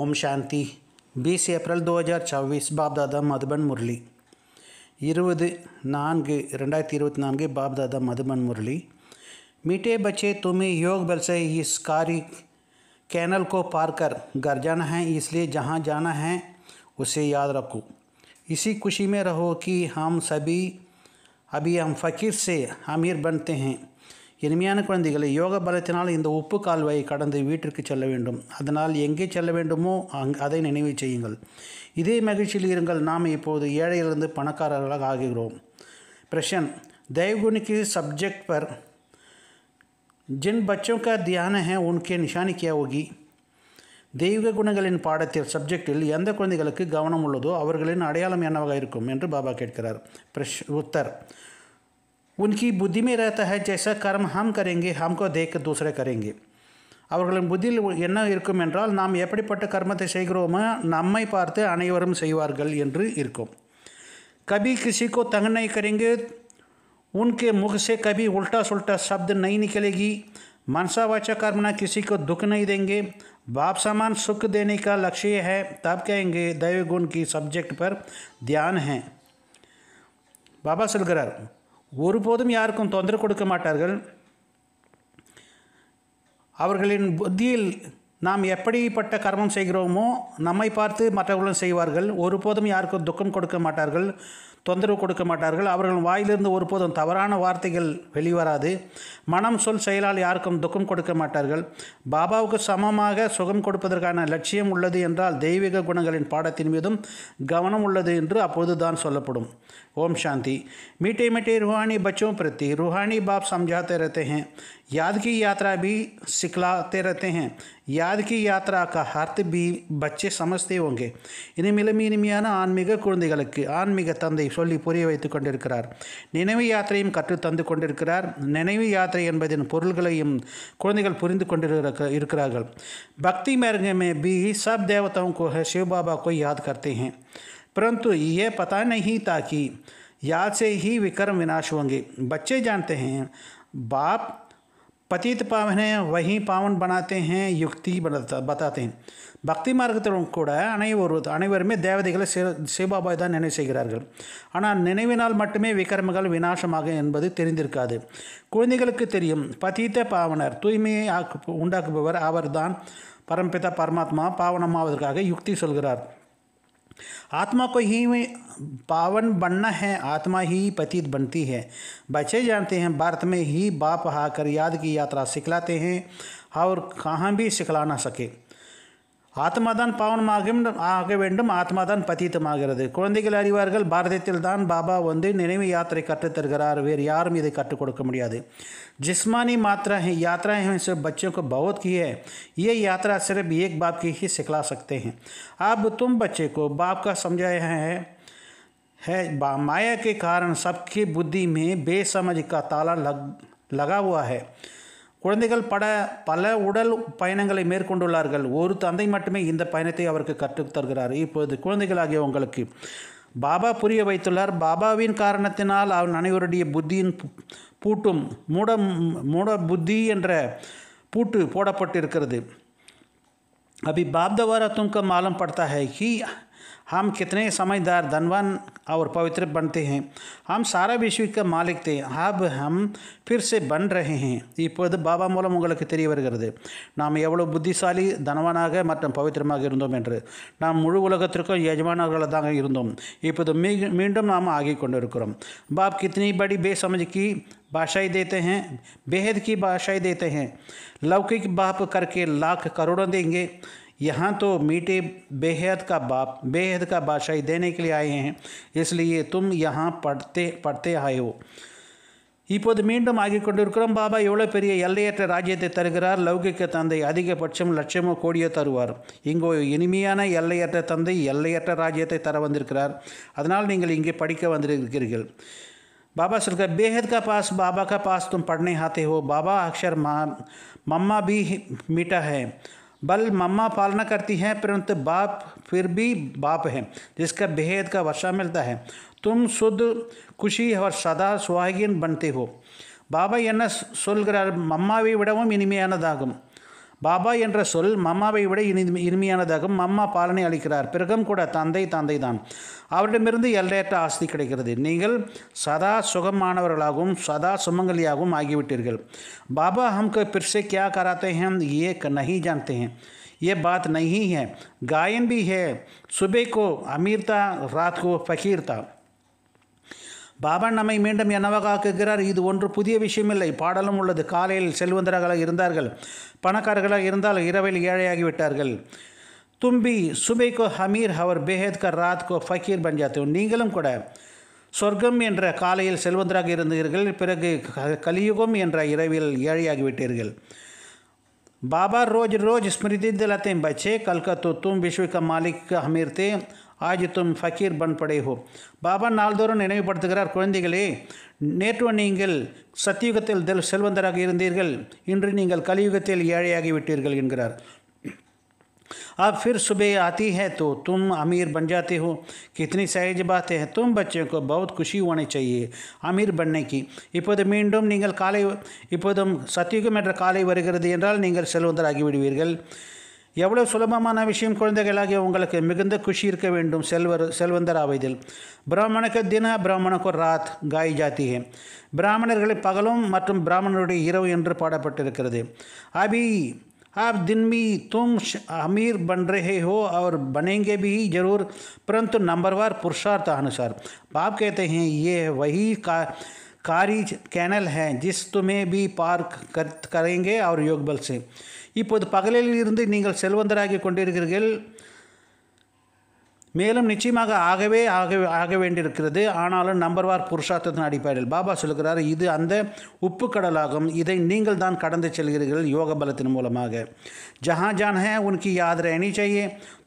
ओम शांति बीस एप्रल दो हज़ार चौबीस பாப்தாதா மதுபன் முரளி இருபது நான்கு ரெண்டாயிரத்தி இருபத்தி मधुबन मुरली मीठे बच्चे तुम्हें योग बल से इस कार्य कैनल को पार कर घर जाना है इसलिए जहाँ जाना है उसे याद रखो इसी खुशी में रहो कि हम सभी अभी हम फ़कीर से अमीर बनते हैं இனிமையான குழந்தைகளை யோக பலத்தினால் இந்த உப்பு கால்வாயை கடந்து வீட்டிற்கு செல்ல வேண்டும் அதனால் எங்கே செல்ல வேண்டுமோ அங் அதை நினைவு செய்யுங்கள் இதே மகிழ்ச்சியில் இருங்கள் நாம் இப்போது ஏழையிலிருந்து பணக்காரர்களாக ஆகிறோம் பிரஷன் देवगुण சப்ஜெக்ட் பர் ஜின் பச்சம் बच्चों தியான ध्यान है उनके தெய்வீக குணங்களின் பாடத்தில் சப்ஜெக்டில் எந்த குழந்தைகளுக்கு கவனம் உள்ளதோ அவர்களின் அடையாளம் என்னவாக இருக்கும் என்று பாபா கேட்கிறார் பிரஷ் உத்தர் उनकी बुद्धि में रहता है जैसा कर्म हम करेंगे हमको देख दूसरे करेंगे அவர்களின் புத்தியில் என்ன இருக்கும் என்றால் நாம் नम्बे கர்மத்தை செய்கிறோமோ कभी किसी को तंग नहीं करेंगे उनके मुख से कभी उल्टा सुल्टा शब्द नहीं निकलेगी मनसा वाचा ना किसी को दुख नहीं देंगे बाप समान सुख देने का लक्ष्य है तब कहेंगे दैव गुण की सब्जेक्ट पर ध्यान है बाबा सिलगरार ஒருபோதும் யாருக்கும் தொந்தரவு கொடுக்க மாட்டார்கள் அவர்களின் புத்தியில் நாம் எப்படிப்பட்ட கர்மம் செய்கிறோமோ நம்மை பார்த்து மற்றவர்களும் செய்வார்கள் ஒருபோதும் யாருக்கும் துக்கம் கொடுக்க மாட்டார்கள் தொந்தரவு கொடுக்க மாட்டார்கள் அவர்கள் வாயிலிருந்து ஒருபோதும் தவறான வார்த்தைகள் வெளிவராது மனம் சொல் செயலால் யாருக்கும் துக்கம் கொடுக்க மாட்டார்கள் பாபாவுக்கு சமமாக சுகம் கொடுப்பதற்கான லட்சியம் உள்ளது என்றால் தெய்வீக குணங்களின் பாடத்தின் மீதும் கவனம் உள்ளது என்று அப்போது தான் சொல்லப்படும் ஓம் சாந்தி மீட்டே மீட்டே ருஹானி பச்சோம் பிரத்தி ருஹானி பாப் சம்ஜாத்தே रहते हैं याद की यात्रा भी याद की यात्रा का अर्थ भी बच्चे समझते होंगे इनेमिलेमिनमियाना आन्मेग कुलंदिगలకు ఆన్మేగ తందై соли పొరివేత్తుకొండిర్కర నినివియాత్రేయ కట్టు తందికొండిర్కర నినివియాత్రే ఎంబడిన పర్ులగళీం కులదిగలు పురిందకొండిర్కర ఇరుకరాగల్ భక్తి మరంగమే బి హి సబ్ దేవతావు కో శివ బాబా కో yaad karte hain prantu ye pata nahi taaki yaad se hi vikram vinashvange bacche jante hain baap पतित पावन वहीं पावन बनाते हैं யுக்தி பத்தாத்தேன் பக்தி மார்க்கத்திலும் கூட அனைவரு அனைவருமே தேவதைகளை சே சிவபாபாய் தான் நினைவு செய்கிறார்கள் ஆனால் நினைவினால் மட்டுமே விக்ரமங்கள் வினாசமாக என்பது தெரிந்திருக்காது குழந்தைகளுக்கு தெரியும் பதீத்த பாவனர் தூய்மையை ஆக்கு உண்டாக்குபவர் அவர்தான் பரம்பிதா பரமாத்மா பாவனமாவதற்காக யுக்தி சொல்கிறார் आत्मा को ही पावन बनना है आत्मा ही पतित बनती है बच्चे जानते हैं भारत में ही बाप आकर याद की यात्रा सिखलाते हैं और कहाँ भी सिखला ना सके ஆத்மாதான் பாவனமாக ஆக வேண்டும் आत्मा தான் பதீத்தமாகிறது குழந்தைகள் அறிவார்கள் பாரதத்தில் தான் பாபா வந்து நினைவு யாத்திரை கற்றுத்தருகிறார் வேறு யாரும் இதை கற்றுக் கொடுக்க முடியாது जिस्मानी मात्रा है यात्राएं हैं सिर्फ बच्चों को बहुत की है ये यात्रा सिर्फ एक बाप की ही सिखला सकते हैं अब तुम बच्चे को बाप का समझाया है है माया के कारण सबकी बुद्धि में बेसमझ का ताला लग लगा हुआ है குழந்தைகள் பட பல உடல் பயணங்களை மேற்கொண்டுள்ளார்கள் ஒரு தந்தை மட்டுமே இந்த பயணத்தை அவருக்கு கற்றுத் தருகிறார் இப்போது குழந்தைகளாகிய உங்களுக்கு பாபா புரிய வைத்துள்ளார் பாபாவின் காரணத்தினால் அவன் அனைவருடைய புத்தியின் பூட்டும் மூட மூட புத்தி என்ற பூட்டு போடப்பட்டிருக்கிறது அபி பாப்தவார துங்க ஆலம் படுத்தாக ஹி हम कितने समझदार धनवान और पवित्र बनते हैं हम सारा विश्व का मालिक थे अब हम फिर से बन रहे हैं इोद बाबा मूलम उम्मीद नाम एव्वो बुद्धिशाली धनवान पवित्रोम नाम मुलगत यजमान इोद मी मी नाम आगिको बाप कितनी बड़ी बेसमझ की भाषाएं देते हैं बेहद की भाषाएं देते हैं लौकिक बाप करके लाख करोड़ों देंगे यहाँ तो मीठे बेहद का बाप बेहद का बादशाही देने के लिए आए हैं इसलिए तुम यहाँ पढ़ते पढ़ते आए हो இப்போது மீண்டும் ஆகிக்கொண்டிருக்கிறோம் பாபா எவ்வளோ பெரிய எல்லையற்ற ராஜ்யத்தை தருகிறார் லௌகிக்க தந்தை அதிகபட்சம் லட்சமோ கோடியோ தருவார் இங்கோ இனிமையான எல்லையற்ற தந்தை எல்லையற்ற ராஜ்யத்தை தர வந்திருக்கிறார் அதனால் நீங்கள் இங்கே படிக்க வந்திருக்கிறீர்கள் बाबा सरकार बेहद का पास बाबा का पास तुम पढ़ने आते हो बाबा अक्षर माँ मम्मा भी मीठा है बल मम्मा पालना करती हैं परंतु बाप फिर भी बाप है जिसका बेहद का वर्षा मिलता है तुम शुद्ध खुशी और सदा सुहागिन बनते हो बाबा பாபா मम्मा भी மம்மாவை விடவும் दागम பாபா என்ற சொல் மம்மாவை விட இனி இனிமையானதாகவும் மம்மா பாலனை அளிக்கிறார் பிறகும் கூட தந்தை தந்தை தான் அவரிடமிருந்து எல்லையற்ற ஆஸ்தி கிடைக்கிறது நீங்கள் சதா சுகமானவர்களாகவும் சதா சுமங்கலியாகவும் ஆகிவிட்டீர்கள் பாபா ஹம்கு பிரிசை கியா கராத்தே ஹம் ஏ நஹி ஜானத்தே ஹேன் ये बात नहीं है गायन भी है सुबह को கோ था रात को பாபன் நம்மை மீண்டும் என்னவா இது ஒன்று புதிய விஷயமில்லை பாடலும் உள்ளது காலையில் செல்வந்தராக இருந்தார்கள் பணக்காரர்களாக இருந்தால் இரவில் ஏழையாகிவிட்டார்கள் தும்பி சுபை கோ ஹமீர் அவர் பெஹேத் கர் ராத் கோ ஃபக்கீர் பன் நீங்களும் கூட சொர்க்கம் என்ற காலையில் செல்வந்தராக இருந்தீர்கள் பிறகு கலியுகம் என்ற இரவில் ஏழையாகிவிட்டீர்கள் பாபா ரோஜ் ரோஜ் ஸ்மிருதி திலத்தையும் பச்சே கல்கத்தோ தும் விஸ்வ மாலிக் அமீர்த்தே ஆஜித்தும் ஃபக்கீர் பன் படைஹோ பாபா நாள்தோறும் நினைவுபடுத்துகிறார் குழந்தைகளே நேற்று நீங்கள் சத்தியுகத்தில் தெல் செல்வந்தராக இருந்தீர்கள் இன்று நீங்கள் கலியுகத்தில் ஏழையாகிவிட்டீர்கள் என்கிறார் अब ஃபிர் சுபே आती है तो तुम अमीर बन जाते हो कितनी सहज बात है तुम बच्चों को बहुत खुशी होनी அமீர் பண்ணைக்கு இப்போது மீண்டும் நீங்கள் காலை இப்போதும் சத்தியுகம் என்ற காலை வருகிறது என்றால் நீங்கள் செல்வந்தராகி விடுவீர்கள் எவ்வளோ சுலபமான விஷயம் குழந்தைகளாகிய உங்களுக்கு மிகுந்த குஷி இருக்க வேண்டும் செல்வர் செல்வந்தர் ஆவதில் பிராமணக்கு தின பிராமணக்கு ராத் காய் ஜாத்திகே பிராமணர்களை பகலும் மற்றும் பிராமணருடைய இரவு என்று பாடப்பட்டிருக்கிறது அபி आप दिन में तुम अमीर बन रहे हो और बनेंगे भी जरूर परंतु नंबरवार पुरुषार्थ अनुसार बाप कहते हैं ये वही का कारी कैनल है जिस तुम्हें भी पार कर, करेंगे और योग बल से இப்போது பகலில் இருந்து நீங்கள் செல்வந்தராகி கொண்டிருக்கிறீர்கள் மேலும் நிச்சயமாக ஆகவே ஆக ஆக வேண்டியிருக்கிறது ஆனாலும் நம்பர்வார் புருஷார்த்தத்தின் அடிப்படையில் பாபா சொல்கிறார் இது அந்த உப்பு கடலாகும் இதை நீங்கள் தான் கடந்து செல்கிறீர்கள் யோக பலத்தின் மூலமாக ஜஹான் ஜான் ஹே உனக்கு யாதிர அணி சாஹியே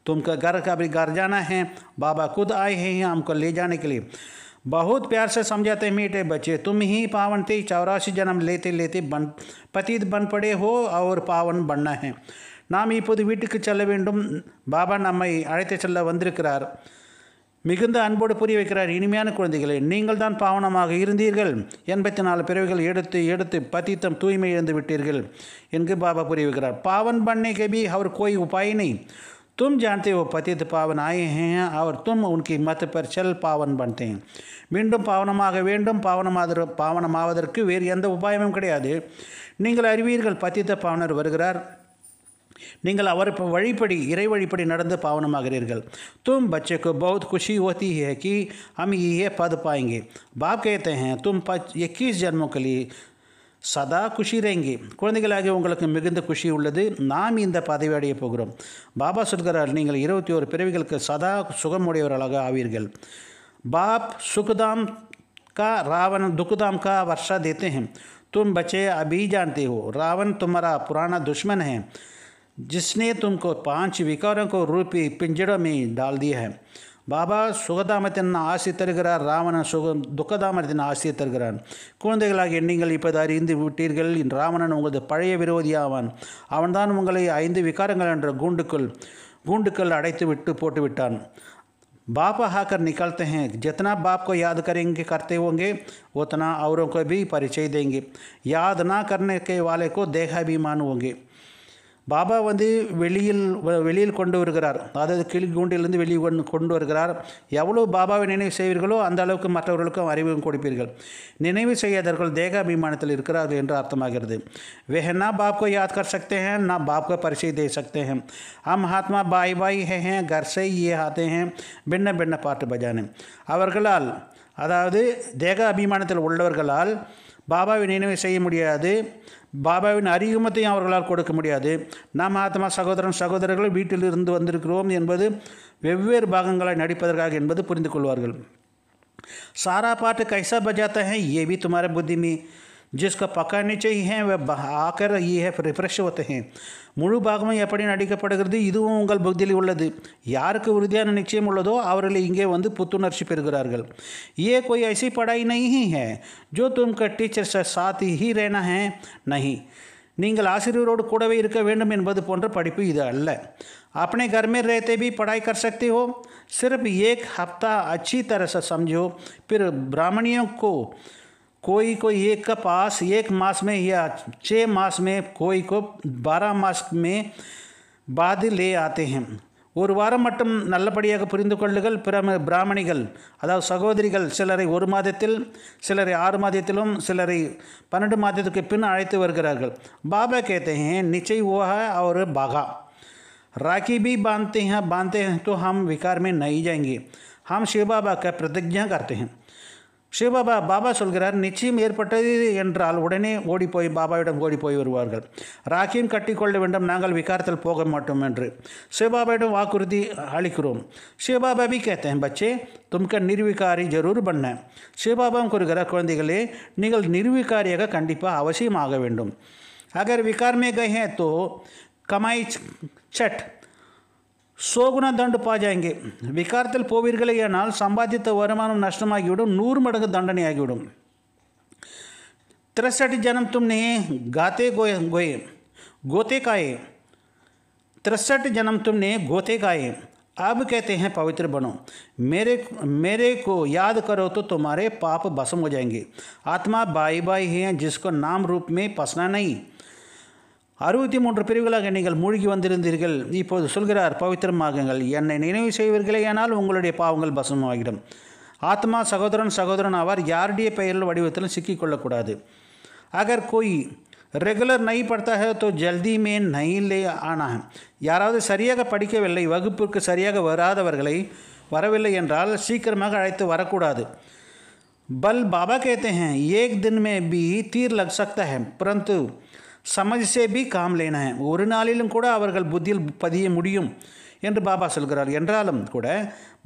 தும்க கர் கபி கர் ஜானா ஹே பாபா குத் ஆய் ஹே ஹம்கோ லே ஜானே बहुत प्यार से समझाते मीठे बच्चे तुम ही पावन थे चौरासी जन्म लेते लेते बन पतित बन पड़े हो और பாவன் बनना है நாம் இப்போது வீட்டுக்கு செல்ல வேண்டும் பாபா நம்மை அழைத்து செல்ல வந்திருக்கிறார் மிகுந்த அன்போடு புரிய வைக்கிறார் இனிமையான குழந்தைகளை நீங்கள் தான் பாவனமாக இருந்தீர்கள் எண்பத்தி நாலு பிறவைகள் எடுத்து எடுத்து பதித்தம் தூய்மை இழந்து விட்டீர்கள் என்று பாபா புரிய வைக்கிறார் பாவன் பண்ணை கபி அவர் கோய் உபாயினை तुम जानते हो पतित पावन आए हैं और तुम उनके मत पर चल पावन बनते हैं மீண்டும் பாவனமாக வேண்டும் பாவனமாதர் பாவனமாவதற்கு வேறு எந்த உபாயமும் கிடையாது நீங்கள் அறிவீர்கள் பத்தித்த பாவனர் तुम बच्चे को बहुत खुशी होती है कि हम ये पद पाएंगे बाप कहते हैं तुम इक्कीस जन्मों के लिए सदा खुशी रेंगे उ मिंद खुशी नाम पदवी बाबा सुन पेवीग सदा सुखमुड़वर आवीर बाप सुखदाम का रावण दुखदाम का वर्षा देते हैं तुम बचे अभी जानते हो रावण तुम्हारा पुराना दुश्मन है जिसने तुमको पांच विकारों को रूपी पिंजड़ों में डाल दिया है பாபா சுகதாமத்தின் ஆசை தருகிறார் ராவணன் சுக துக்கதாமத்தின் ஆசையை தருகிறான் குழந்தைகளாக நீங்கள் இப்போது அறிந்து விட்டீர்கள் ராவணன் உங்களது பழைய விரோதியாவான் அவன்தான் உங்களை ஐந்து விகாரங்கள் என்ற கூண்டுக்குள் கூண்டுக்கள் அடைத்து விட்டு போட்டுவிட்டான் பாபா आकर निकलते हैं जितना बाप யாது याद करेंगे ஓங்கே होंगे அவரோக்கோ பி பரிச்சை भी परिचय देंगे याद ना करने பாபா வந்து வெளியில் வெளியில் கொண்டு வருகிறார் அதாவது கீழ் கூண்டிலிருந்து வெளியே கொண்டு கொண்டு வருகிறார் எவ்வளோ பாபாவை நினைவு செய்வீர்களோ அந்த அளவுக்கு மற்றவர்களுக்கும் அறிவும் கொடுப்பீர்கள் நினைவு செய்யாதவர்கள் தேக அபிமானத்தில் இருக்கிறார்கள் என்று அர்த்தமாகிறது वे பாப்கோ யாத் को याद कर सकते हैं ना बाप का परिचय दे सकते பாய் பாய் ஹே ஹே கர் சை ஏ ஆத்தே ஹே பின்ன பின்ன பாட்டு பஜானே அவர்களால் அதாவது தேக அபிமானத்தில் உள்ளவர்களால் பாபாவின் நினைவை செய்ய முடியாது பாபாவின் அறிமுகத்தையும் அவர்களால் கொடுக்க முடியாது நாம் ஆத்மா சகோதரன் சகோதரர்கள் வீட்டில் இருந்து வந்திருக்கிறோம் என்பது வெவ்வேறு பாகங்களை நடிப்பதற்காக என்பது புரிந்து கொள்வார்கள் சாரா பாட்டு கைசா பஜாத்தகை ஏவி துமார புத்திமி जिसका जिसको पकड़नी चाहिए वह आकर यह रिफ्रेश होते हैं मुड़ भागम एपड़ी इंपिले उदान निश्चय इंतुणर्ची पर ये कोई ऐसी पढ़ाई नहीं ही है जो तुमको टीचर से साथ ही रहना है नहीं नहीं आसोड़कूं पड़प इधल अपने घर में रहते भी पढ़ाई कर सकते हो सिर्फ एक हफ्ता अच्छी तरह से समझो फिर ब्राह्मणियों को कोई को एक का पास एक मास में या छः मास में कोई को बारह मास में बाद ले आते हैं और वार मट्टम नल्लपडियाग प्राण सहोद ब्राह्मणिगल सिलरे और मादत्तिल सिलरे आर मादत्तिलुम सिलरे पन्नेंडु मादत्तुक्कु पिन बाबा कहते हैं निश्चय वह और बागा राखी भी बांधते हैं बांधते हैं तो हम विकार में नहीं जाएंगे हम शिव बाबा का प्रतिज्ञा करते हैं சிவபாபா பாபா சொல்கிறார் நிச்சயம் ஏற்பட்டது என்றால் உடனே ஓடிப்போய் பாபாவிடம் ஓடி போய் வருவார்கள் ராக்கியும் கட்டிக்கொள்ள வேண்டும் நாங்கள் விகாரத்தில் போக மாட்டோம் என்று சிவபாபாவிடம் வாக்குறுதி அளிக்கிறோம் சிவபாபாவி கேட்டேன் பச்சே தும்க बच्चे ஜரூர் பண்ண சிவபாபாவும் கூறுகிறார் குழந்தைகளே நீங்கள் நிர்விகாரியாக கண்டிப்பாக அவசியமாக வேண்டும் அகர் விகார்மே கஹே கை தோ கமாய் சட் सौ गुण दंड पा जाएंगे विकार संबाधित विकारത്തിൽ പോവീർകളെയാണാൽ സമ്പാദിത്ത വരുമാനം നഷ്ടമാകിവിടും നൂറ് മടങ്ങ് ദണ്ഡനയാകിവിടും तिरसठ जन्म तुमने गाते गोए गोए गोते गाए तिरसठ जन्म तुमने गोते गाए अब कहते हैं पवित्र बनो मेरे मेरे को याद करो तो तुम्हारे पाप भस्म हो जाएंगे आत्मा बाई बाई है जिसको नाम रूप में फंसना नहीं அறுபத்தி மூன்று பிரிவுகளாக நீங்கள் மூழ்கி வந்திருந்தீர்கள் இப்போது சொல்கிறார் பவித்திரமாகுங்கள் என்னை நினைவு செய்வீர்களே ஆனால் உங்களுடைய பாவங்கள் பசமாகிடும் ஆத்மா சகோதரன் சகோதரன் ஆவார் யாருடைய பெயரில் வடிவத்திலும் சிக்கிக்கொள்ளக்கூடாது அகர் கோய் ரெகுலர் நை படுத்தாக தோ ஜல்தியுமே நைலே ஆனா யாராவது சரியாக படிக்கவில்லை வகுப்பிற்கு சரியாக வராதவர்களை வரவில்லை என்றால் சீக்கிரமாக அழைத்து வரக்கூடாது பல் பாபா கேத்தே ஏக் தின் மே பி தீர் லக் சக்தா ஹே பரந்து சமதி பி காம்லேன ஒரு நாளிலும் கூட அவர்கள் புத்தியில் பதிய முடியும் என்று பாபா சொல்கிறார் என்றாலும் கூட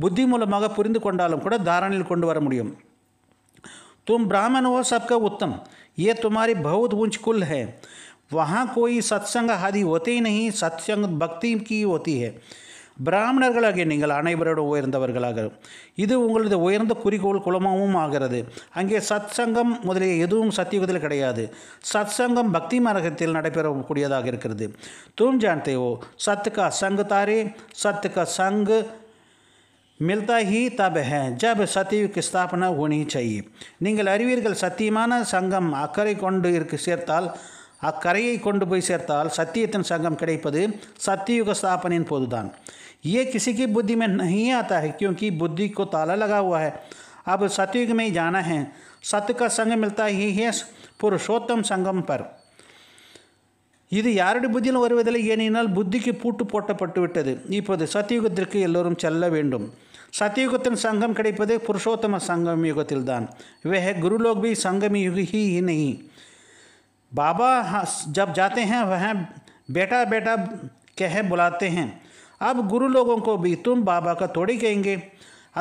புத்தி மூலமாக புரிந்து கொண்டாலும் கூட தாரணையில் கொண்டு வர முடியும் தும் பிராமணோ சப்க உத்தம் ஏ ये பௌத் बहुत குல் ஹே है वहाँ कोई सत्संग आदि होते ही नहीं सत्संग भक्ति की பிராமணர்களாகிய நீங்கள் அனைவரோடு உயர்ந்தவர்களாக இது உங்களது உயர்ந்த குறிக்கோள் குலமாகவும் ஆகிறது அங்கே சத் சங்கம் முதலிய எதுவும் சத்தியுகத்தில் கிடையாது சத் சங்கம் பக்தி மரகத்தில் நடைபெறக்கூடியதாக இருக்கிறது தூம் ஜான்தே ஓ சத்துக்கா சங்கு தாரே சத்துக்கா சங்கு மில்தா ஹி தபஹ ஹே ஜப் சத்தியுக்கு ஸ்தாபனா ஹோனி செய்யும் நீங்கள் அறிவீர்கள் சத்தியமான சங்கம் அக்கறை கொண்டு இருக்கு சேர்த்தால் அக்கறையை கொண்டு போய் சேர்த்தால் சத்தியத்தின் சங்கம் கிடைப்பது சத்தியுக ஸ்தாபனையின் போதுதான் ये किसी की बुद्धि में नहीं आता है क्योंकि बुद्धि को ताला लगा हुआ है अब सतयुग में ही जाना है सत्य का संग मिलता ही है ಪುರುಷೋತ್ತಮ ಸಂಗಮ್ ಪರ್ இது யாருடைய புத்தியிலும் வருவதில்லை ஏனெனில் புத்திக்கு பூட்டு போட்டப்பட்டு விட்டது இப்போது சத்தியுகத்திற்கு எல்லோரும் செல்ல வேண்டும் சத்தியுகத்தின் சங்கம் கிடைப்பது புருஷோத்தம சங்கம் யுகத்தில்தான் वे है गुरुलोक भी संगम युग ही, ही नहीं बाबा जब जाते हैं वह बेटा बेटा कह बुलाते हैं अब गुरु लोगों को भी तुम बाबा का थोड़ी कहेंगे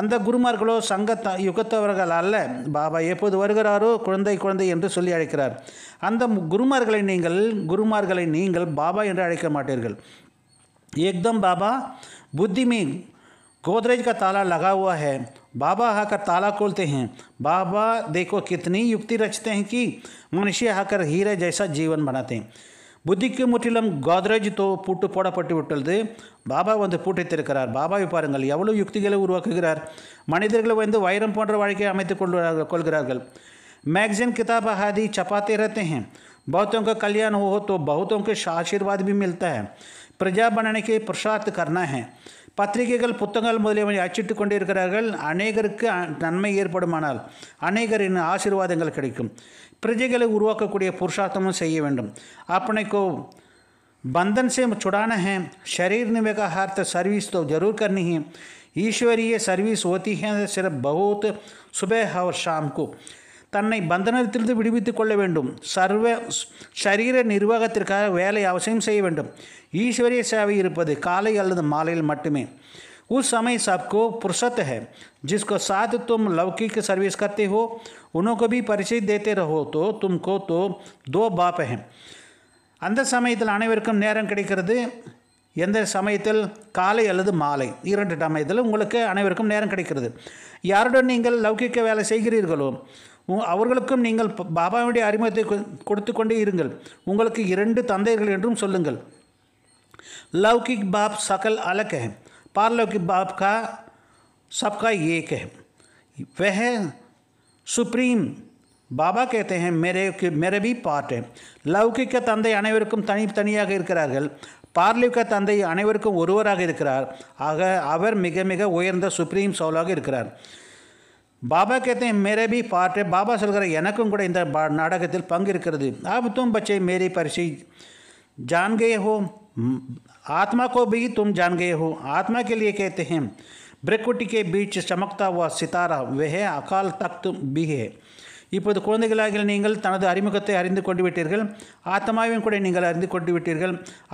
अंद गुरमो संग युगल बाबा एपोदारो कुछ अड़क्रार अंदमारे बाबा अड़क एकदम बाबा बुद्धि में गोदरेज का ताला लगा हुआ है बाबा आकर ताला खोलते हैं बाबा देखो कितनी युक्ति रचते हैं कि मनुष्य आकर हीरे जैसा जीवन बनाते हैं बुद्धि की मुटिल गाद्रेज तो पूट पोड़ पटी बाबा वह पूटे तरह बाबा पांग युक्त उग्रार मनि वैरम पड़े वाक मैगजीन किताब आदि चपाते रहते हैं बहुतों का कल्याण हो तो बहुतों के आशीर्वाद भी मिलता है प्रजा बनने के पुरुषार्थ करना है பத்திரிகைகள் புத்தகங்கள் முதலியவற்றை அச்சிட்டு கொண்டிருக்கிறார்கள் அநேகருக்கு நன்மை ஏற்படுமானால் அநேகரின் ஆசீர்வாதங்கள் கிடைக்கும் பிரஜைகளை உருவாக்கக்கூடிய புருஷார்த்தமும் செய்ய வேண்டும் அப்பனைக்கோ பந்தன் சே சுடானஹே छुड़ाना है शरीर ने में कहा तो सर्विस तो जरूर करनी है ईश्वरीय सर्विस தன்னை பந்தனத்திலிருந்து விடுவித்துக் கொள்ள வேண்டும் சர்வ சரீர நிர்வாகத்திற்காக வேலை அவசியம் செய்ய வேண்டும் ஈஸ்வரிய சேவை இருப்பது காலை அல்லது மாலையில் மட்டுமே உஸ் சமய सबको புருஷத் ஹெ ஜிஸ்கோ சாத் தும் லௌகிக் சர்வீஸ் करते ஹோ உனோகோபி பரிசை தேத்தே ரஹோ தோ தும் கோ தோ தோ दो அந்த சமயத்தில் அனைவருக்கும் நேரம் கிடைக்கிறது எந்த சமயத்தில் காலை அல்லது மாலை இரண்டு சமயத்தில் உங்களுக்கு அனைவருக்கும் நேரம் கிடைக்கிறது யாருடன் நீங்கள் லௌகிக்க வேலை செய்கிறீர்களோ அவர்களுக்கும் நீங்கள் பாபாவுடைய அறிமுகத்தை கொடுத்து கொண்டே இருங்கள் உங்களுக்கு இரண்டு தந்தைகள் என்றும் சொல்லுங்கள் லௌகிக் பாப் சகல் அலக है பாப் கா சப்கா सबका வெஹ சுப்ரீம் பாபா கேத்தே மெரேக்கு மேரே மேரே லௌகிக்க தந்தை அனைவருக்கும் தனித்தனியாக இருக்கிறார்கள் பார்லிக்க தந்தை அனைவருக்கும் ஒருவராக இருக்கிறார் ஆக அவர் மிக மிக உயர்ந்த சுப்ரீம் சோலாக இருக்கிறார் பாபா कहते மேரே பி भी பாபா சொல்கிற எனக்கும் கூட இந்த பா நாடகத்தில் பங்கு இருக்கிறது தும் பச்சை மேரி பரிசை परिचय ஹோ ஆத்மா हो தும் को ஹோ ஆத்மா கேலியே गए हो आत्मा பிரக்குட்டி கே பீச் சமக்தா வா சிதாரா வெஹே அகால் தக்து பிஹே இப்போது குழந்தைகளாகிய நீங்கள் தனது அறிமுகத்தை அறிந்து கொண்டு விட்டீர்கள் ஆத்மாவையும் கூட நீங்கள் அறிந்து கொண்டு விட்டீர்கள்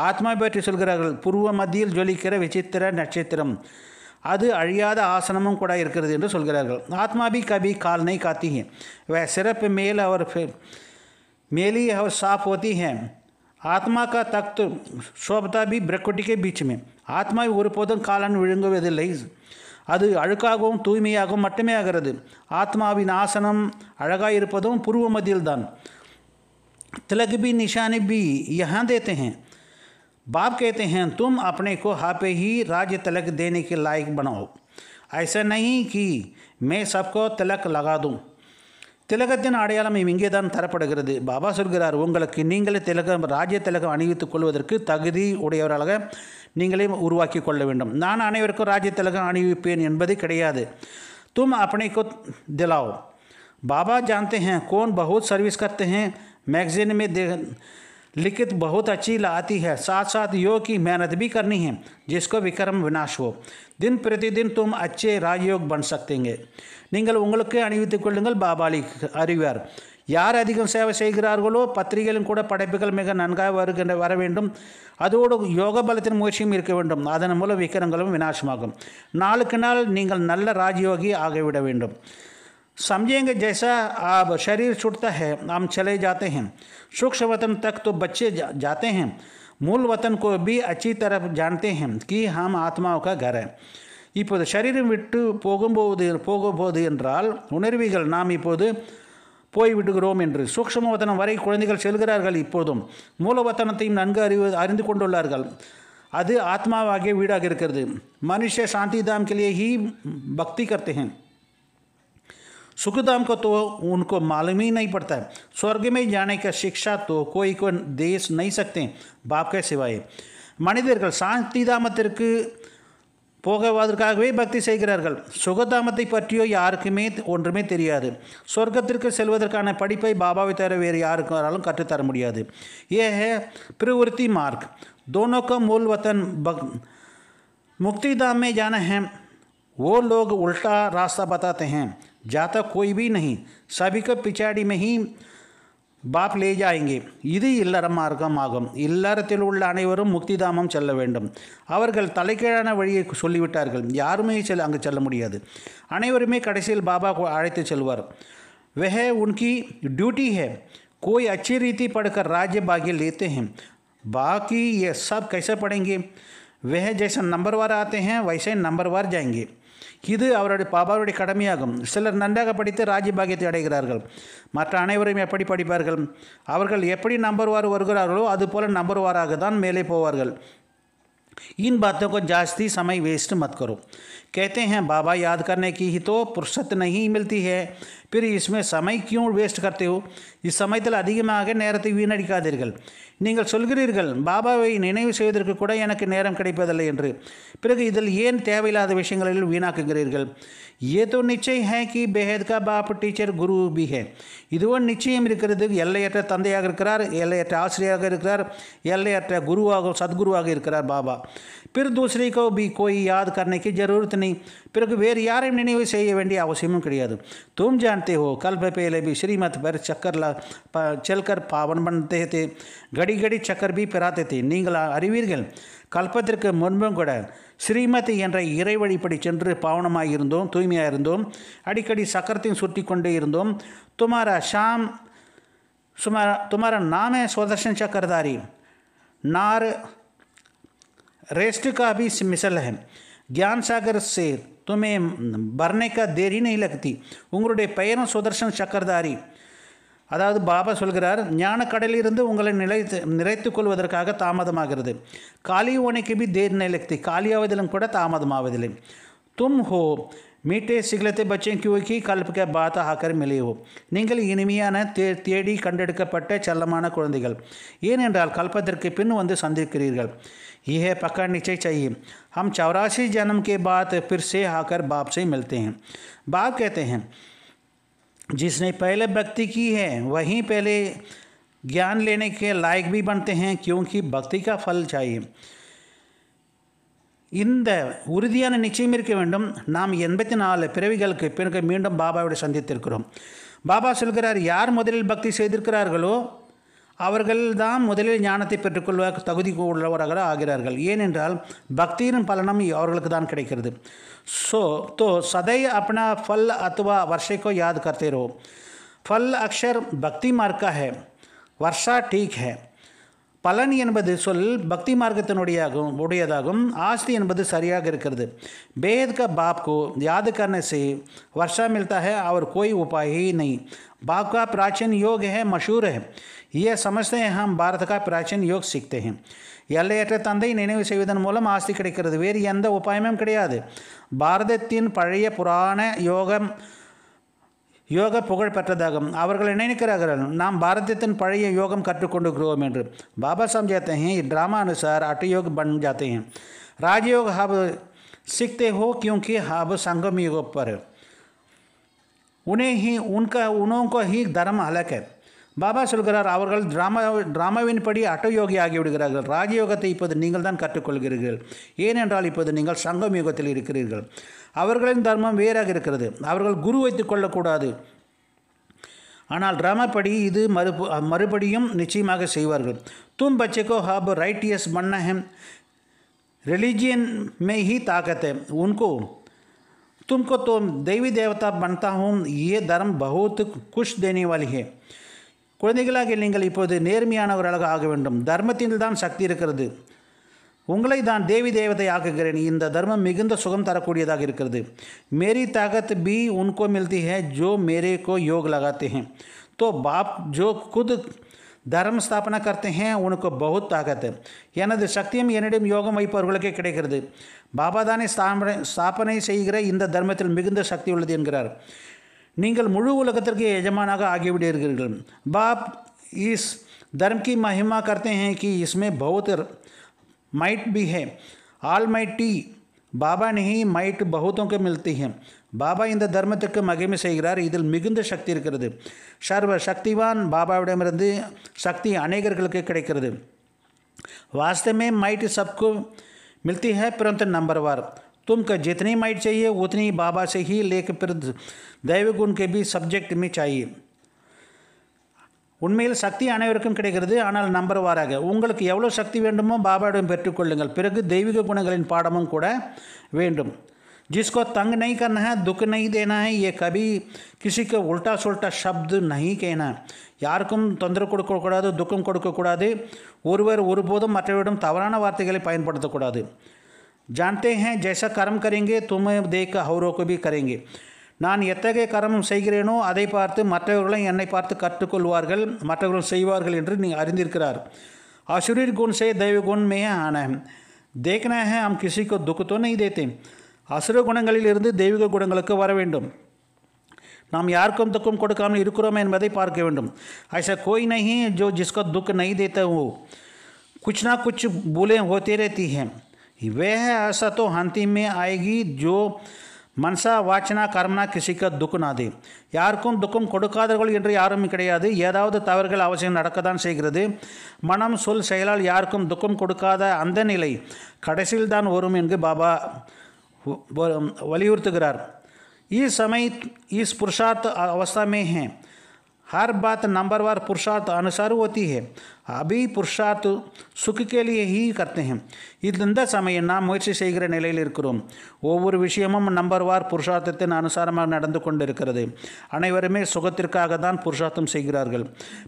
ஆத்மா பற்றி சொல்கிறார்கள் பூர்வ மத்தியில் ஜொலிக்கிற விசித்திர நட்சத்திரம் அது அழியாத ஆசனமும் கூட இருக்குது என்று சொல்கிறார்கள் ஆத்மாபி কবি காலனை காத்தி है वह सिरप मेल और फिर मेली और साफ होती है आत्मा का तत्व शोभाता भी ब्रकोटी के बीच में आत्मा विरूपदन कालन विडुங்கோ वेद लेज அது அழுகாகவும் தூய்மையாகவும் மட்டுமே ஆகிறது ஆத்மா વિનાசனம் अलगாய் இருபதும் ಪೂರ್ವமதில்தான் तिलक भी निशाने भी यहां देते हैं बाप कहते हैं तुम अपने को हापे ही राज्य तलक देने के लायक बनाओ ऐसा नहीं कि मैं सबको तलक लगा दूँ तिलकिन अडयालमें तरपुर बाबा सुलग्रार उंगे तिलक राज्य तिलक नहीं उल ना अवर राज्य तिलक अणिवे तुम अपने को दिलाओ बाबा जानते हैं कौन बहुत सर्वीस करते हैं मैगजीन में देख लिखित बहुत अच्छी आती है साथ साथ योग की मेहनत भी करनी है जिसको विक्रम विनाश हो दिन प्रतिदिन तुम अच्छे ராஜயோக் பண் சக்திங்க நீங்கள் உங்களுக்கு அணிவித்துக் கொள்ளுங்கள் பாபாலி அறிவார் யார் அதிகம் சேவை செய்கிறார்களோ பத்திரிகையிலும் கூட படைப்புகள் மிக நன்காக வருகின்ற வர வேண்டும் அதோடு யோக பலத்தின் முயற்சியும் இருக்க வேண்டும் அதன் மூலம் விக்கிரங்களும் வினாசமாகும் நாளுக்கு நாள் நீங்கள் நல்ல ராஜயோகி ஆகிவிட வேண்டும் समझेंगे जैसा अब शरीर छूटता है हम चले जाते हैं सूक्ष्म वतन तक तो बच्चे जा, जाते हैं मूल वतन को भी अच्छी तरह जानते हैं ஆத்மாவுக்கு का இப்போது சரீரம் விட்டு போகும்போது போகும்போது என்றால் உணர்விகள் நாம் இப்போது போய்விடுகிறோம் என்று சூக்ஷ்ம வதனம் வரை குழந்தைகள் செல்கிறார்கள் இப்போதும் மூலவத்தனத்தையும் நன்கு அறிவு அறிந்து கொண்டுள்ளார்கள் அது ஆத்माவாகிய வீடாக இருக்கிறது மனுஷ சாந்தி தாம் के लिए ही भक्ति हैं सुखधाम को तो उनको मालूम ही नहीं पड़ता है स्वर्ग में जाने का शिक्षा तो कोई को दे नहीं सकते பாப் சிவாய் மனிதர்கள் சாந்திதாமத்திற்கு போகவதற்காகவே பக்தி செய்கிறார்கள் சுகதாமத்தை பற்றியோ யாருக்குமே ஒன்றுமே தெரியாது சொர்க்கத்திற்கு செல்வதற்கான படிப்பை பாபாவை தவிர வேறு யாருக்கும் கற்றுத்தர முடியாது ஏ பிரவृत्ति मार्ग दोनों का मूल वतन मुक्ति धाम में जाना है वो लोग उल्टा रास्ता बताते हैं जाता कोई भी नहीं सभी பிச்சாடி पिछाड़ी में ही பாப் லேஜாயிங்கே இது இல்லற மார்க்கம் ஆகும் இல்லறத்தில் உள்ள அனைவரும் முக்திதாமம் செல்ல வேண்டும் அவர்கள் தலைக்கீழான வழியை சொல்லிவிட்டார்கள் யாருமே செல் அங்கு செல்ல முடியாது அனைவருமே கடைசியில் பாபா அழைத்து செல்வார் வெஹ உன்கி ड्यूटी है कोई अच्छी रीति पढ़कर राज्य भाग्य लेते हैं பாக்கி ये सब कैसे पढ़ेंगे वह जैसे नंबर वार आते हैं वैसे नंबर वार जाएंगे இது அவருடைய அவருடைய கடமையாகும் சிலர் நன்றாக படித்து ராஜபாகியத்தை அடைகிறார்கள் மற்ற அனைவரும் எப்படி படிப்பார்கள் அவர்கள் எப்படி நம்பர்வார் வருகிறார்களோ அதுபோல் நம்பர்வாராக தான் மேலே போவார்கள் இன் बातों ஜாஸ்தி जास्ती समय वेस्ट मत கேத்தே ஹேன் பாபா யாத் याद கி की ही तो फुर्सत नहीं பிறகு இஸ்மே சமைக்கும் வேஸ்ட் वेस्ट இச்சமயத்தில் அதிகமாக நேரத்தை வீணடிக்காதீர்கள் நீங்கள் சொல்கிறீர்கள் பாபாவை நினைவு செய்வதற்கு கூட எனக்கு நேரம் கிடைப்பதில்லை என்று பிறகு இதில் ஏன் தேவையில்லாத விஷயங்களில் வீணாக்குகிறீர்கள் ஏதோ நிச்சயம் ஹே கி பெஹத் கா பாப் டீச்சர் குரு பி ஹே இதுவும் நிச்சயம் இருக்கிறது எல்லையற்ற தந்தையாக இருக்கிறார் எல்லையற்ற ஆசிரியராக இருக்கிறார் எல்லையற்ற குருவாக சத்குருவாக இருக்கிறார் பாபா பிற தூசரி கோ பி கோய் யாது கர்ணைக்கு ஜரூரத் பிறகு வேறு யாரையும் நினைவு செய்ய வேண்டிய அவசியமும் கிடையாது தூம்ஜா जानते हो कल्प पेले भी श्रीमत पर चक्कर செல்கர் பாவன் பண்ணே தே கடி கடி சக்கர் பி பெறாத்தே தே நீங்கள் அறிவீர்கள் கல்பத்திற்கு முன்பும் கூட ஸ்ரீமதி என்ற இறை வழிப்படி சென்று பாவனமாக இருந்தோம் தூய்மையாக இருந்தோம் அடிக்கடி சக்கரத்தையும் சுற்றி கொண்டே இருந்தோம் துமாரா ஷாம் சுமார துமாரா நாம சுதர்ஷன் சக்கரதாரி நார் ரேஸ்டு காபி भी मिसल है ज्ञान सागर तुम्हें भरने का देरी नहीं लगती உங்களுடைய பெயரும் சுதர்ஷன் சக்கரதாரி அதாவது பாபா சொல்கிறார் ஞான கடலிலிருந்து உங்களை நிலைத்து நிறைத்து கொள்வதற்காக தாமதமாகிறது காலி ஓனைக்கு பி தேர் நிலக்தி காலியாவதிலும் கூட தாமதமாவதில்லை தும் ஹோ மீட்டே சிகிழத்தை பச்சையும் கியூக்கி கல்பிக்க பாத்த ஆக்கர் மிலையோ நீங்கள் இனிமையான தே தேடி கண்டெடுக்கப்பட்ட செல்லமான குழந்தைகள் ஏனென்றால் கல்பத்திற்கு பின் வந்து சந்திக்கிறீர்கள் ही है पकड़ नीचे चाहिए हम चौरासी जन्म के बाद फिर से आकर बाप से मिलते हैं बाप कहते हैं जिसने पहले भक्ति की है वहीं पहले ज्ञान लेने के लायक भी बनते हैं क्योंकि भक्ति का फल चाहिए இந்த உறுதியான நிச்சயம் இருக்க வேண்டும் நாம் எண்பத்தி நாலு பிறவிகளுக்கு பிறகு மீண்டும் பாபாவோடு சந்தித்திருக்கிறோம் பாபா சொல்கிறார் யார் முதலில் பக்தி செய்திருக்கிறார்களோ அவர்கள்தான் முதலில் ஞானத்தை பெற்றுக்கொள்வ தகுதி உள்ளவராக ஆகிறார்கள் ஏனென்றால் பக்தியின் பலனம் அவர்களுக்கு தான் கிடைக்கிறது ஸோ தோ சதை அப்னா ஃபல் அத்துவா வர்ஷைக்கோ யாது கர்த்தேரோ ஃபல் அக்ஷர் பக்தி अक्षर भक्ति मार्ग का பலன் என்பது சொல் பக்தி மார்க்கத்தினுடையாகும் உடையதாகும் ஆஸ்தி என்பது சரியாக இருக்கிறது பேத் க பாப்கு யாது கர்ண சே வருஷா மில்தா ஹே அவர் கோய் உபாயி ஹி நை பாப் கா பிராச்சீன் யோக है மஷூர் ஹே यह समझते हैं हम भारत का प्राचीन योग सीखते हैं एल तंद नीवन मूलम आस्ति कं उपायम कारत पुराण योग योग नाम भारत तीन पढ़े योग कंकोमें बाबा साहब जाते हैं ड्रामा अनुसार अट योग बन जाते हैं राजयोग हब सीखते हो क्योंकि हब संगम योग पर उन्हें ही उनका उन्हों को ही धर्म अलग है பாபா சொல்கிறார் அவர்கள் டிராமா படி அட்டயோகி ஆகிவிடுகிறார்கள் ராஜயோகத்தை இப்போது நீங்கள் தான் கற்றுக்கொள்கிறீர்கள் ஏனென்றால் இப்போது நீங்கள் சங்கம் யுகத்தில் இருக்கிறீர்கள் அவர்களின் தர்மம் வேறாக இருக்கிறது அவர்கள் குரு வைத்துக் கொள்ளக்கூடாது ஆனால் டிராமாப்படி இது மறுபு மறுபடியும் நிச்சயமாக செய்வார்கள் தும் பச்சைக்கோ ஹாப் ரைட்டியஸ் மன்னஹம் ரிலிஜியன் மெய்ஹி தாக்கத்தை உன்கோ தும்கோ தோம் तुमको தேவதா देवी देवता ஏ हूँ ये குஷ் बहुत குழந்தைகளாக நீங்கள் இப்போது நேர்மையானவர்களாக ஆக வேண்டும் தர்மத்தில் தான் சக்தி இருக்கிறது உங்களை தான் தேவி தேவதை ஆக்குகிறேன் இந்த தர்மம் மிகுந்த சுகம் தரக்கூடியதாக இருக்கிறது மேரி தாகத் பி உன்கோ மில்தி ஹே ஜோ மேரே கோ யோக் லகாத்தே ஹே தோ பாப் ஜோ குத் தர்ம ஸ்தாபனா கர்த்தே ஹே உனக்கு பகுத் தாகத் எனது சக்தியும் என்னிடம் யோகம் வைப்பவர்களுக்கே கிடைக்கிறது பாபாதானே ஸ்தாபனை ஸ்தாபனை செய்கிற இந்த தர்மத்தில் மிகுந்த சக்தி உள்ளது என்கிறார் நீங்கள் முழு உலகத்திற்கு यजमानाக ஆகிவிடுகிறீர்கள் बाप इस धर्म की महिमा करते हैं कि इसमें बहुत माइट भी है आल माइटी பாபா நெஹி மைட் பகுத்தோங்க மில்த்தி ஹே பாபா இந்த தர்மத்துக்கு மகிமை செய்கிறார் இதில் மிகுந்த சக்தி இருக்கிறது சர்வ சக்திவான் பாபாவிடமிருந்து சக்தி அநேகர்களுக்கு கிடைக்கிறது वास्तव में माइट सबको मिलती है परंतु नंबरवार तुमको जितनी माइट चाहिए उतनी बाबा से ही लेकर फिर दैव गुण के भी सब्जेक्ट में चाहिए உண்மையில் சக்தி அனைவருக்கும் கிடைக்கிறது ஆனால் நம்பர்வாராக உங்களுக்கு எவ்வளோ சக்தி வேண்டுமோ பாபாவிடம் பெற்றுக்கொள்ளுங்கள் பிறகு தெய்வீக குணங்களின் பாடமும் கூட வேண்டும் ஜிஸ்கோ तंग நை करना है दुख नहीं देना है ये कभी किसी को उल्टा सुल्टा யாருக்கும் தொந்தரவு கொடுக்கக்கூடாது துக்கம் கொடுக்கக்கூடாது ஒருவர் ஒருபோதும் மற்றவரிடம் தவறான வார்த்தைகளை பயன்படுத்தக்கூடாது जानते हैं जैसा कर्म करेंगे तुम देख हौरों को भी करेंगे नान एतगे कर्म सेो पार्त मे पार्त कवार असुरी गुण से दैव गुण में आना देखना है हम किसी को दुख तो नहीं देते असुर गुण दैवी गुण वर नाम यारम दुखमें पार्क वो ऐसा कोई नहीं जो जिसको दुख नहीं देता हो कुछ ना कुछ भूलें होते रहती हैं वह असतो हंति में आएगी जो மனசா வாச்சனா கர்மனா கிசிக்க துக்குனாது யாருக்கும் துக்கம் கொடுக்காதவர்கள் என்று யாரும் கிடையாது ஏதாவது தவறுகள் அவசியம் நடக்கத்தான் செய்கிறது மனம் சொல் செயலால் யாருக்கும் துக்கம் கொடுக்காத அந்த நிலை கடைசியில் தான் வரும் என்று பாபா வலியுறுத்துகிறார் ஈ சமய இஸ் புருஷார்த்த அவஸ்தாமே மே हर बात नंबर वार पुरुषार्थ अनुसार होती है अभी पुरुषार्थ सुख के लिए ही करते हैं इतने समय नाम मुयचि से नीलोम वो विषयम नंबरवार पुरुषार्थ अनुसार अनेवरमे सुखत पुरुषार्थम से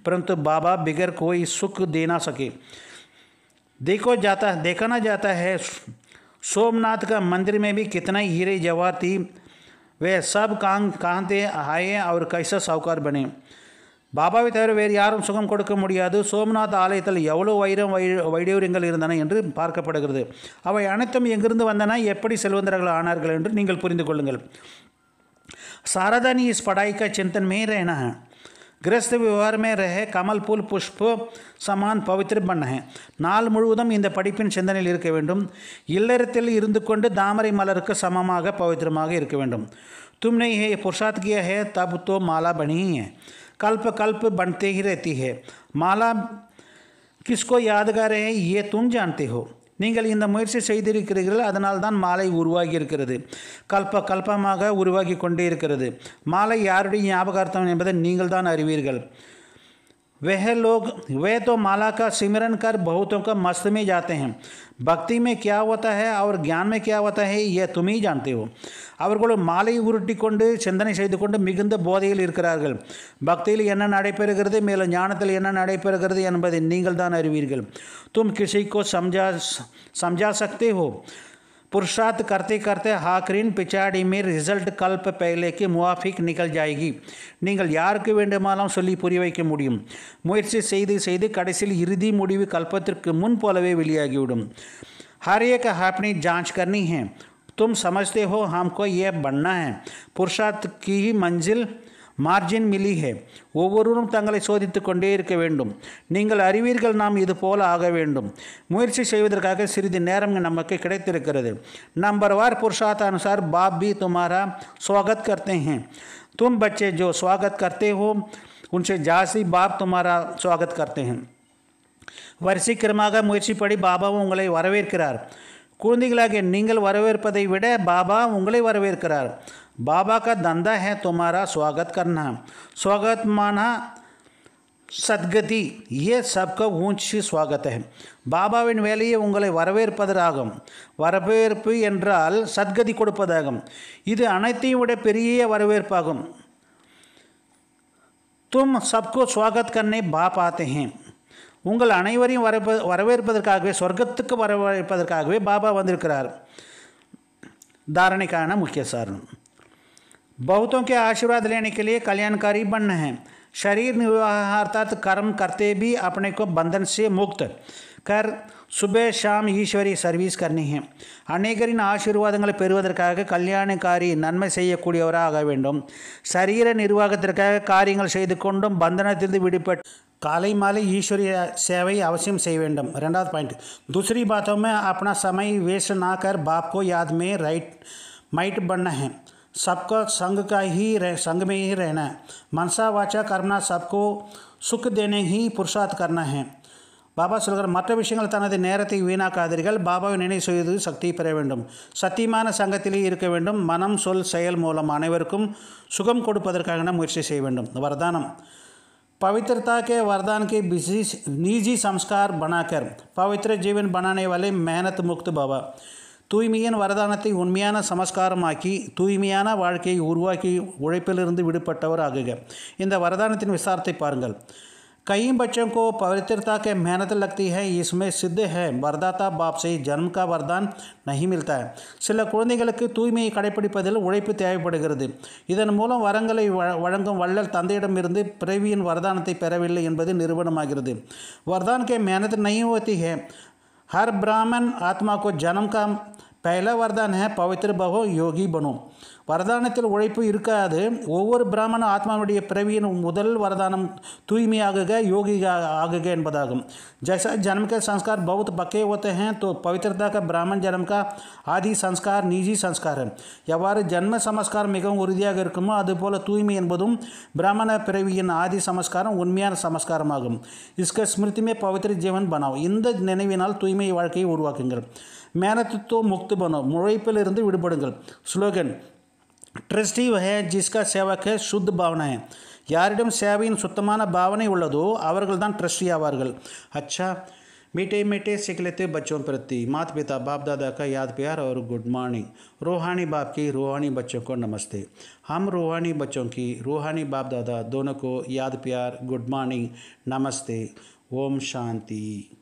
परंतु बाबा बिगर कोई सुख देना सके देखो जाता देखा ना जाता है सोमनाथ का मंदिर में भी कितना हीरे जवाहर थी वे सब कांग कहाँते आए और कैसा साहूकार बने பாபாவை தவிர வேறு யாரும் சுகம் கொடுக்க முடியாது சோம்நாத் ஆலயத்தில் எவ்வளோ வைரம் வை வைடூரியங்கள் இருந்தன என்று பார்க்கப்படுகிறது அவை அனைத்தும் எங்கிருந்து வந்தன எப்படி செல்வந்தர்கள் ஆனார்கள் என்று நீங்கள் புரிந்து கொள்ளுங்கள் சாரதானி இஸ் படாய்க்கா சிந்தன் மே கிரஸ்த விவகாரமே ரக கமல் புல் புஷ்பு சமான் பவித்திரம் பண்ணஹ நாள் முழுவதும் இந்த படிப்பின் சிந்தனையில் இருக்க வேண்டும் இல்லறத்தில் இருந்து கொண்டு தாமரை மலருக்கு சமமாக பவித்திரமாக இருக்க வேண்டும் தும்னை ஹே புர்ஷாத்கிய ஹே தபுத்தோ மாலாபணி कल्प कल्प बनते ही रहती है மாலா यादगार है ஏ तुम जानते हो நீங்கள் இந்த முயற்சி செய்திருக்கிறீர்கள் அதனால் தான் மாலை உருவாகி இருக்கிறது கல்ப கல்பமாக உருவாகி கொண்டே இருக்கிறது மாலை யாருடைய ஞாபகார்த்தம் என்பதை நீங்கள் தான் அறிவீர்கள் वह लोग वह तो माला का सिमरन कर बहुतों का मस्त में जाते हैं भक्ति में क्या होता है और ज्ञान में क्या होता है यह तुम ही जानते हो अवर माले उरटिको चिंदने से मिंद बोधार भक्त मेल यानपे अवीर तुम किसी को समझा समझा सकते हो पुरुषार्थ करते करते हाकरीन पिछाड़ी में रिजल्ट कल्प पहले के मुआफिक निकल जाएगी நீங்கள் யாருக்கு வேண்டுமானாலும் சொல்லி புரிய வைக்க முடியும் முயற்சி செய்து செய்து கடைசியில் இறுதி முடிவு கல்பத்திற்கு முன் போலவே வெளியாகிவிடும் हर एक अपनी जांच करनी है तुम समझते हो हमको यह बनना है पुरुषार्थ की ही मंजिल மார்ஜின் மில்லிகே ஒவ்வொருவரும் தங்களை சோதித்து கொண்டே இருக்க வேண்டும் நீங்கள் அறிவீர்கள் நாம் இது போல ஆக வேண்டும் முயற்சி செய்வதற்காக சிறிது நேரம் நமக்கு கிடைத்திருக்கிறது நம்பர் நம்பர்வார் அனுசார் பாப் பி துமாரா ஸ்வாகத் கர்த்தே ஹே தும் பச்சே ஜோ ஸ்வாகத் கர்த்தே हो உன்சே ஜாசி பாப் துமாரா ஸ்வாகத் கர்த்தே ஹே வரிசைக்கிரமாக முயற்சிப்படி பாபாவும் உங்களை வரவேற்கிறார் குழந்தைகளாக நீங்கள் வரவேற்பதை விட பாபா உங்களை வரவேற்கிறார் बाबा का धंधा है तुम्हारा स्वागत करना स्वागत माना सदगति ये सबका ऊंच स्वागत है बाबा वाले उंगे वरवेपा वरवे सदगति को वरवे तुम सबको स्वागत करने बा पाते हैं उंग अने वरवे स्वर्गत वरवे बाबा वह धारण का मुख्य सारण बहुतों के आशीर्वाद लेने के लिए कल्याणकारी बनना है शरीर निर्वाह अर्थात कर्म करते भी अपने को बंधन से मुक्त कर सुबह शाम ईश्वरी सर्विस करनी है अनेकर आशीर्वाद पर कल्याणकारी नन्मकूर आगे शरीर निर्वाह कार्यको बंधन काले माले ईश्वरी सेवई अवश्यम से रॉइंट दूसरी बातों में अपना समय वेस्ट ना कर बाप को याद में राइट माइट बनना है सबको संग का ही रह संग में ही रहना है मनसा वाचा करना सबको சுக்கு தேனை ஹி புருஷாத் கர்ணஹே பாபா சொல்கிறார் மற்ற விஷயங்கள் தனது நேரத்தை வீணாக்காதீர்கள் பாபாவை நினைவு செய்து சக்தி பெற வேண்டும் சத்தியமான சங்கத்திலே இருக்க வேண்டும் மனம் சொல் செயல் மூலம் அனைவருக்கும் சுகம் கொடுப்பதற்காக முயற்சி செய்ய வேண்டும் வரதானம் पवित्रता के वरदान के निजी संस्कार बनाकर पवित्र जीवन बनाने वाले मेहनत मुक्त बाबा தூய்மையின் வரதானத்தை உண்மையான சமஸ்காரமாக்கி தூய்மையான வாழ்க்கையை உருவாக்கி உழைப்பிலிருந்து விடுபட்டவர் ஆகுக இந்த வரதானத்தின் விசாரத்தை பாருங்கள் கையும் பட்சம் கோ पवित्रता के லக்தி ஹே இஸ்மே इसमें ஹே है वरदाता बाप से जन्म மில்தா சில குழந்தைகளுக்கு தூய்மையை கடைப்பிடிப்பதில் உழைப்பு தேவைப்படுகிறது இதன் மூலம் வரங்களை வழங்கும் வள்ளல் தந்தையிடமிருந்து பிறவியின் வரதானத்தை பெறவில்லை என்பது நிறுவனமாகிறது வரதான் கே मेहनत नहीं ஹே ஹர் பிராமன் ब्राह्मण आत्मा को पहला வரதான பவித்திர पवित्र யோகி பனோ வரதானத்தில் உழைப்பு இருக்காது ஒவ்வொரு பிராமண ஆத்மாவுடைய பிறவியின் முதல் வரதானம் தூய்மை ஆகுக யோகி ஆகுக என்பதாகும் जैसा जन्म சஸ்கார் संस्कार பக்கே पक्के தோ பவித்திரதாக பிராமன் ஜனம்கா ஆதி சஸ்கார் நீஜி சஸ்கார் எவ்வாறு ஜன்ம சமஸ்காரம் மிகவும் உறுதியாக இருக்குமோ அதுபோல் தூய்மை என்பதும் பிராமண பிறவியின் ஆதி சமஸ்காரம் உண்மையான சமஸ்காரமாகும் இஸ்க ஸ்மிருதிமே பவித்திர ஜீவன் பனாவும் இந்த நினைவினால் தூய்மை வாழ்க்கையை உருவாக்குங்கள் मेनत्व मुक्त बनो मुड़पल विलोगन ट्रस्टी वह जिसका सेवक है शुद्ध भावना है यारिम सेवीन सुतान भावने ट्रस्टी आवार अच्छा मीटे मीटे सीख लेते बच्चों प्रति मात पिता बाप दादा का याद प्यार और गुड मॉर्निंग रूहानी बाप की रूहानी बच्चों को नमस्ते हम रूहानी बच्चों की रूहानी बाप दादा दोनों को याद प्यार गुड मॉर्निंग नमस्ते ओम शांति